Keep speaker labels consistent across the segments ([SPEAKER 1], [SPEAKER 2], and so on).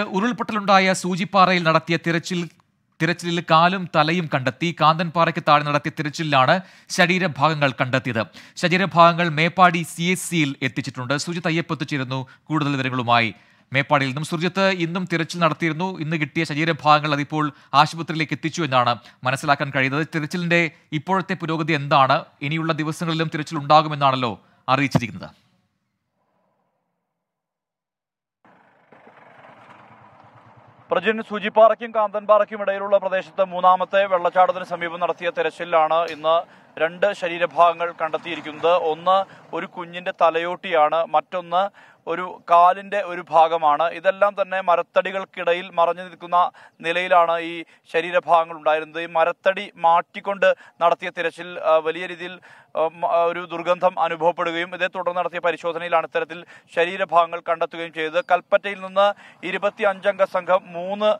[SPEAKER 1] വൈകിട്ട് ഉരുൾപൊട്ടലുണ്ടായ സൂചിപ്പാറയിൽ നടത്തിയ തിരച്ചിൽ തിരച്ചിലിൽ കാലും തലയും കണ്ടെത്തി കാന്തൻപാറയ്ക്ക് താഴെ നടത്തിയ തിരച്ചിലാണ് ശരീരഭാഗങ്ങൾ കണ്ടെത്തിയത് ശരീരഭാഗങ്ങൾ മേപ്പാടി സി എസ് സിയിൽ എത്തിച്ചിട്ടുണ്ട് സുജിത് അയ്യപ്പെത്തിച്ചിരുന്നു കൂടുതൽ വിവരങ്ങളുമായി മേപ്പാടിയിൽ നിന്നും സുജിത്ത് ഇന്നും തിരച്ചിൽ നടത്തിയിരുന്നു ഇന്ന് കിട്ടിയ ശരീരഭാഗങ്ങൾ അതിപ്പോൾ ആശുപത്രിയിലേക്ക് എത്തിച്ചു എന്നാണ് മനസ്സിലാക്കാൻ കഴിയുന്നത് തിരച്ചിലിൻ്റെ ഇപ്പോഴത്തെ പുരോഗതി എന്താണ് ഇനിയുള്ള ദിവസങ്ങളിലും തിരച്ചിൽ ഉണ്ടാകുമെന്നാണല്ലോ അറിയിച്ചിരിക്കുന്നത്
[SPEAKER 2] പ്രജിൻ സൂചിപ്പാറയ്ക്കും കാന്തൻപാറയ്ക്കും ഇടയിലുള്ള പ്രദേശത്ത് മൂന്നാമത്തെ വെള്ളച്ചാട്ടത്തിന് സമീപം നടത്തിയ തെരച്ചിലാണ് ഇന്ന് രണ്ട് ശരീരഭാഗങ്ങൾ കണ്ടെത്തിയിരിക്കുന്നത് ഒന്ന് ഒരു കുഞ്ഞിന്റെ തലയോട്ടിയാണ് മറ്റൊന്ന് ഒരു കാലിന്റെ ഒരു ഭാഗമാണ് ഇതെല്ലാം തന്നെ മരത്തടികൾക്കിടയിൽ മറഞ്ഞു നിൽക്കുന്ന നിലയിലാണ് ഈ ശരീരഭാഗങ്ങൾ ഉണ്ടായിരുന്നത് ഈ മരത്തടി മാറ്റിക്കൊണ്ട് നടത്തിയ തിരച്ചിൽ വലിയ രീതിയിൽ ഒരു ദുർഗന്ധം അനുഭവപ്പെടുകയും ഇതേ തുടർന്ന് നടത്തിയ പരിശോധനയിലാണ് ഇത്തരത്തിൽ ശരീരഭാഗങ്ങൾ കണ്ടെത്തുകയും ചെയ്തത് കൽപ്പറ്റയിൽ നിന്ന് ഇരുപത്തി അഞ്ചംഗ സംഘം മൂന്ന്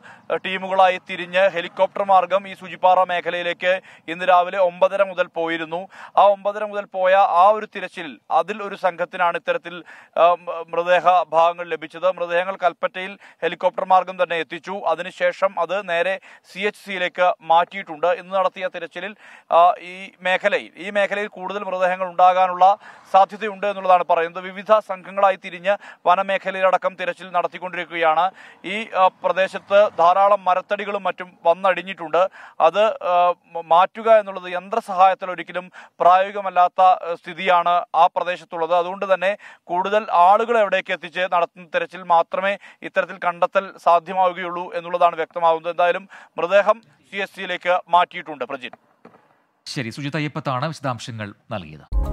[SPEAKER 2] ടീമുകളായി തിരിഞ്ഞ് ഹെലികോപ്റ്റർ മാർഗം ഈ സുജിപ്പാറ മേഖലയിലേക്ക് ഇന്ന് രാവിലെ ഒമ്പതര മുതൽ പോയിരുന്നു ആ ഒമ്പതര മുതൽ പോയ ആ ഒരു തിരച്ചിൽ അതിൽ ഒരു സംഘത്തിനാണ് ഇത്തരത്തിൽ മൃതദേഹ ഭാഗങ്ങൾ ലഭിച്ചത് മൃതദേഹങ്ങൾ കൽപ്പറ്റയിൽ ഹെലികോപ്റ്റർ മാർഗം തന്നെ എത്തിച്ചു അതിനുശേഷം അത് നേരെ സി എച്ച് സിയിലേക്ക് മാറ്റിയിട്ടുണ്ട് ഇന്ന് നടത്തിയ തിരച്ചിലിൽ ഈ മേഖലയിൽ ഈ മേഖലയിൽ കൂടുതൽ മൃതദേഹങ്ങൾ ഉണ്ടാകാനുള്ള സാധ്യതയുണ്ട് എന്നുള്ളതാണ് പറയുന്നത് വിവിധ സംഘങ്ങളായി തിരിഞ്ഞ് വനമേഖലയിലടക്കം തിരച്ചിൽ നടത്തിക്കൊണ്ടിരിക്കുകയാണ് ഈ പ്രദേശത്ത് ധാരാളം മരത്തടികളും മറ്റും വന്നടിഞ്ഞിട്ടുണ്ട് അത് മാറ്റുക എന്നുള്ളത് യന്ത്രസഹായത്തിൽ ഒരിക്കലും പ്രായോഗികമല്ലാത്ത സ്ഥിതിയാണ് ആ പ്രദേശത്തുള്ളത് അതുകൊണ്ട് തന്നെ കൂടുതൽ ആളുകളെ എവിടേക്ക് എത്തിച്ച് നടത്തുന്ന തിരച്ചിൽ മാത്രമേ ഇത്തരത്തിൽ കണ്ടെത്തൽ സാധ്യമാവുകയുള്ളൂ എന്നുള്ളതാണ് വ്യക്തമാകുന്നത് എന്തായാലും മൃതദേഹം സി എസ് സിയിലേക്ക് മാറ്റിയിട്ടുണ്ട് പ്രജിൻ
[SPEAKER 1] ശരി സുജിത അയ്യപ്പത്താണ് വിശദാംശങ്ങൾ നൽകിയത്